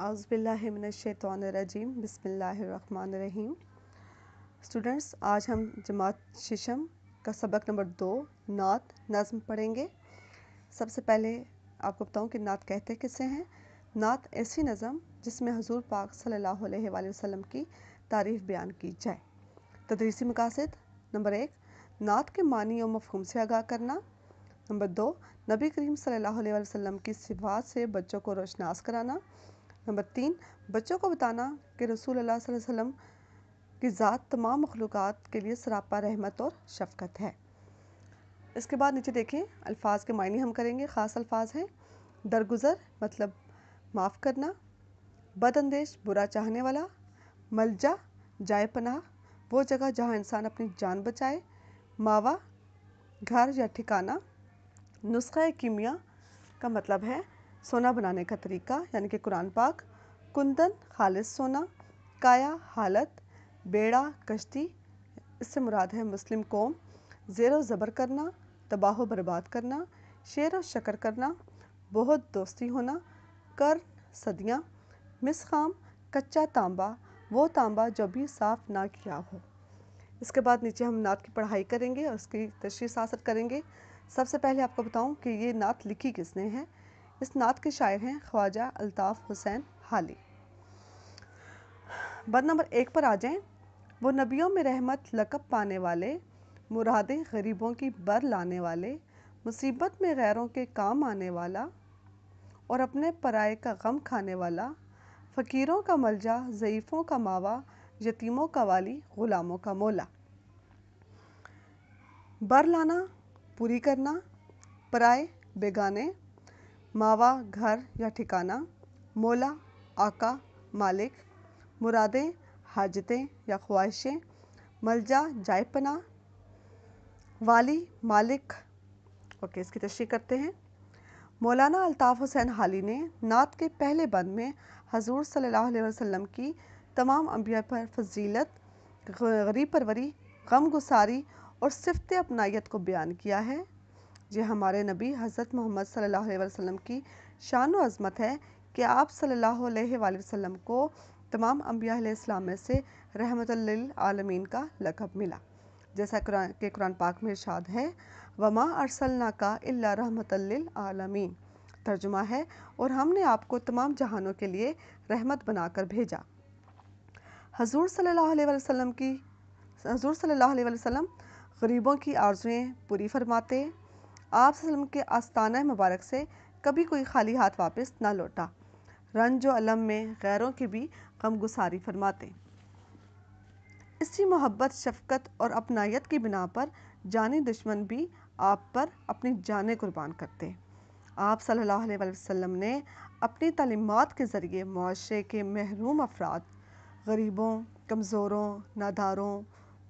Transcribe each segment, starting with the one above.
अज़बिल्लिमिनशैतरजीम बसमीम स्टूडेंट्स आज हम जमात शीशम का सबक नंबर दो नात नज़म पढ़ेंगे सबसे पहले आपको बताऊँ कि नात कहते किसे हैं नात ऐसी नज़म जिसमें हजूर पाक सल्लल्लाहु अलैहि की तारीफ़ बयान की जाए तदरीसी मकासद नंबर एक नात के मानी और मफहम से आगाह करना नंबर दो नबी करीम सल्ला वसम की सिफात से बच्चों को रोशनास कराना नंबर तीन बच्चों को बताना कि रसूल अल्लाह वसम की ज़ात तमाम मखलूक़ के लिए सरापा रहमत और शफकत है इसके बाद नीचे देखें अल्फाज के मायने हम करेंगे ख़ास अल्फाज हैं दरगुजर मतलब माफ़ करना बदअंदेश बुरा चाहने वाला मलजा जाए पनाह वो जगह जहाँ इंसान अपनी जान बचाए मावा घर या ठिकाना नुस्खा कीमिया का मतलब है सोना बनाने का तरीका यानी कि कुरान पाक कुंदन खालिस सोना काया हालत बेड़ा कश्ती इससे मुराद है मुस्लिम कौम ज़ेर ज़बर करना तबाह बर्बाद करना शेर और शकर करना बहुत दोस्ती होना कर सदियाँ मिस खाम कच्चा तांबा वो तांबा जो भी साफ ना किया हो इसके बाद नीचे हम नात की पढ़ाई करेंगे और उसकी तशरी सासर करेंगे सबसे पहले आपको बताऊं कि ये नात लिखी किसने है इस नात के शायर हैं ख्वाजा अल्ताफ़ हुसैन हाली बद नंबर एक पर आ जाएं वो नबियों में रहमत लकब पाने वाले मुरादे गरीबों की बर लाने वाले मुसीबत में गैरों के काम आने वाला और अपने पराए का गम खाने वाला फ़कीरों का मलजा ज़यीफ़ों का मावा यतीमों का वाली ग़ुलामों का मोला बर लाना पूरी करना पराए बेगाने मावा घर या ठिकाना मोला आका मालिक मुरादें हाजतें या ख्वाहिशें मलजा जायपना वाली मालिक ओके इसकी तशरी करते हैं मौलाना अल्ताफ़ हुसैन हाली ने नात के पहले बंद में हजूर सल्लल्लाहु अलैहि वसल्लम की तमाम अम्बिया पर फजीलत गरीब परवरी गम गुसारी और सिफत अपनाइत को बयान किया है ये हमारे नबी हज़रत मोहम्मद सल्लल्लाहु अलैहि वसल्लम की शान व अज़मत है कि आप सल्लल्लाहु अलैहि वसल्लम को तमाम अम्बिया में से रहमत आलमीन का लकब मिला जैसा कुरान के कुरान पाक में इर्शाद है वमा अरसलना का अल्ला रहमत आलमीन तर्जुमा है और हमने आपको तमाम जहानों के लिए रहमत बनाकर भेजा हजूर सल्लल्लाहु अलैहि वसल्लम की हजूर सल्लल्लाहु अलैहि वसल्लम गरीबों की आर्जुएँ पूरी फरमाते आप वसल्लम के आस्ताना मुबारक से कभी कोई खाली हाथ वापस ना लौटा रंज अलम में गैरों की भी गमगुसारी फरमाते इसी मोहब्बत शफकत और अपनायत की बिना पर जानी दुश्मन भी आप पर अपनी जानें कुर्बान करते आप सल्लल्लाहु अलैहि वसल्लम ने अपनी तलीमत के ज़रिए माशरे के महरूम अफराद गरीबों कमज़ोरों नादारों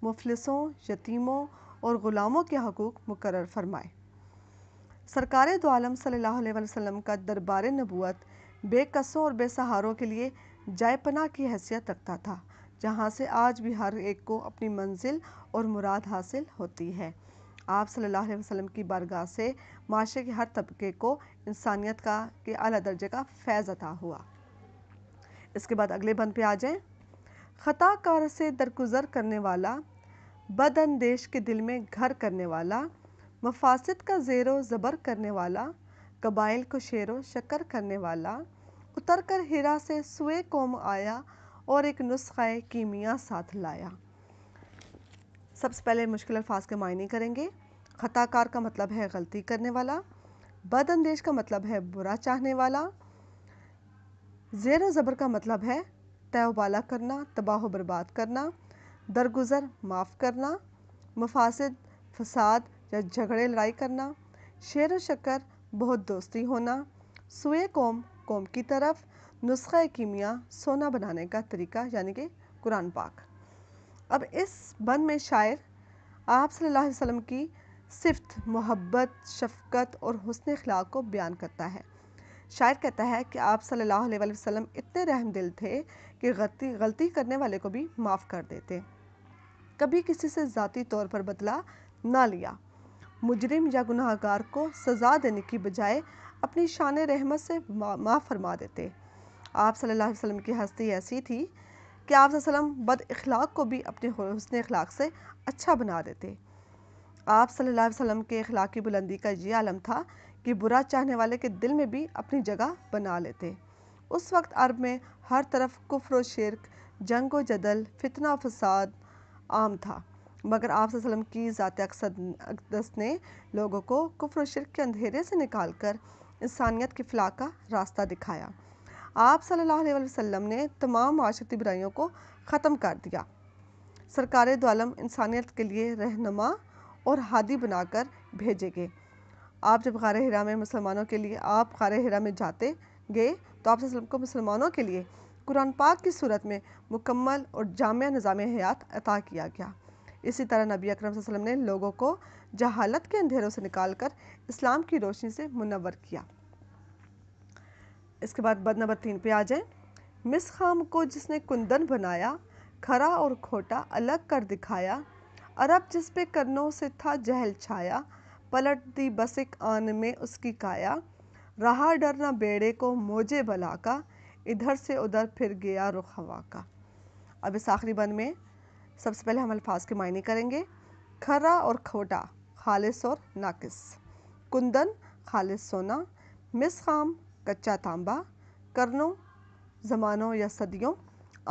मुफलसों यतीमों और ग़ुलामों के हकूक़ मुकर फरमाए सरकार दो सल्हसम का दरबार नबूत बेकसों और बेसहारों के लिए जायपना की हैसियत रखता था जहाँ से आज भी हर एक को अपनी मंजिल और मुराद हासिल होती है आप सल्लल्लाहु अलैहि वसल्लम की बारगाह से माशरे के हर तबके को इंसानियत का के अला दर्जे का फैज़ अता हुआ इसके बाद अगले बंद पे आ जाएं ख़ता कार से दरगुजर करने वाला देश के दिल में घर करने वाला मफासद का ज़ेरो ज़बर करने वाला कबाइल को व शकर करने वाला उतर कर हिरा से सुए कोम आया और एक नुस्ख़ाए कीमिया साथ लाया सबसे पहले मुश्किल अल्फाज के मायने करेंगे ख़ताकार का मतलब है गलती करने वाला बदअंदेश का मतलब है बुरा चाहने वाला ज़ेर ज़बर का मतलब है तयबाला करना तबाह बर्बाद करना दरगुजर माफ़ करना मफासद फसाद या झगड़े लड़ाई करना शेर व शक्कर बहुत दोस्ती होना सुए कोम कोम की तरफ नुस्खा कीमिया सोना बनाने का तरीका यानी कि कुरान पाक अब इस बन में शायर आप सल्लल्लाहु अलैहि वसल्लम की सिफ्त मोहब्बत शफकत और हसन अखलाक को बयान करता है शायर कहता है कि आप सल्लल्लाहु अलैहि वसल्लम इतने रहम दिल थे कि गलती गलती करने वाले को भी माफ़ कर देते कभी किसी से ज़ाती तौर पर बदला ना लिया मुजरिम या गुनाहगार को सज़ा देने की बजाय अपनी शान रहमत से माँ फरमा देते आप सल्लल्लाहु अलैहि वसल्लम की हस्ती ऐसी थी कि आप बद अखलाक को भी अपने हसन अखलाक से अच्छा बना देते आप सल्लल्लाहु अलैहि वसल्लम के अखलाक बुलंदी का ये आलम था कि बुरा चाहने वाले के दिल में भी अपनी जगह बना लेते उस वक्त अरब में हर तरफ कुफर व शिरक जंग व जदल फितना फसाद आम था मगर आप की ज़ात अकदस ने लोगों को कुफर शिरक के अंधेरे से निकाल कर इंसानियत की फलाह का रास्ता दिखाया आप सल्लल्लाहु अलैहि वसल्लम ने तमाम माशरती बुराइयों को ख़त्म कर दिया सरकार दोलम इंसानियत के लिए रहनमा और हादी बनाकर भेजे गए आप जब गार हिरा में मुसलमानों के लिए आप गार हिरा में जाते गए तो आप को मुसलमानों के लिए कुरान पाक की सूरत में मुकम्मल और जाम निज़ाम हयात अता किया गया इसी तरह नबी अकरम वसल्लम ने लोगों को जहालत के अंधेरों से निकालकर इस्लाम की रोशनी से मुनवर किया इसके बाद बद नंबर तीन पे आ जाए मिस खाम को जिसने कुंदन बनाया खरा और खोटा अलग कर दिखाया अरब जिस पे करनों से था जहल छाया पलट दी बस एक आन में उसकी काया रहा डरना बेड़े को मोजे बला का इधर से उधर फिर गया रुख हवा का अब इस आखिरी बन में सबसे पहले हम अल्फाज के मायने करेंगे खरा और खोटा खालिस और नाकिस कुंदन खालिस सोना मिस खाम कच्चा तांबा करनों ज़मानों या सदियों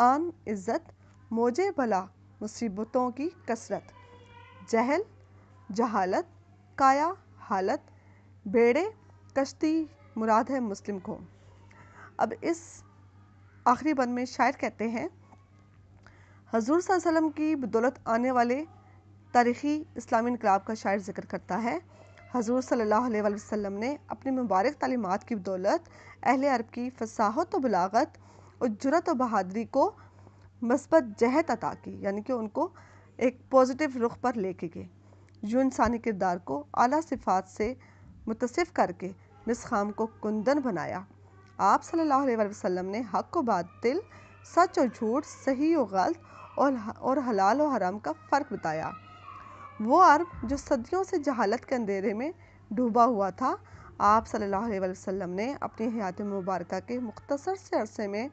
आन इज़्ज़त मोजे भला मुसीबतों की कसरत जहल जहालत काया हालत बेड़े कश्ती मुराद है मुस्लिम को अब इस आखिरी बंद में शायर कहते हैं हजूर वसम की बदौलत आने वाले तारीख़ी इस्लामी इनकलाब का शायर जिक्र करता है हजूर सल्लल्लाहु अलैहि वसल्लम ने अपनी मुबारक तलीमत की बदौलत अहल अरब की फसाहत व बलागत और जरत व बहादरी को मस्बत जहत अता की यानी कि उनको एक पॉजिटिव रुख पर लेके गए जो इंसानी किरदार को आला सिफात से मुतसिफ़ करके मिस खाम को कुंदन बनाया आप सल्लल्लाहु अलैहि वसल्लम ने हक व बातिल सच और झूठ सही और गलत और और हलाल और हराम का फ़र्क बताया वो अरब जो सदियों से जहालत के अंधेरे में डूबा हुआ था आप सल्लल्लाहु अलैहि वसल्लम ने अपनी हयात मुबारक के मुख्तसर से अरसे में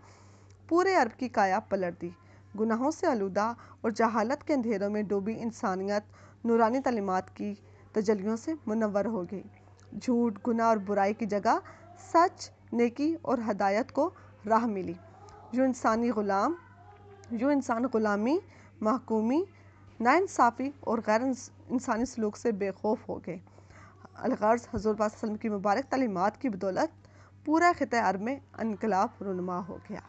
पूरे अरब की काया पलट दी गुनाहों से आलूदा और जहालत के अंधेरों में डूबी इंसानियत नूरानी तलीमत की तजलियों से मुनवर हो गई झूठ गुना और बुराई की जगह सच नेकी और हदायत को राह मिली जो इंसानी ग़ुलाम जो इंसान ग़ुलामी महकूमी नाानसाफ़ी और गैर इंसानी सलूक से बेखौफ़ हो गए अलगर्ज़ हजूर की मुबारक तलीमत की बदौलत पूरा ख़ित अरब में इनकलाब रुनुमा हो गया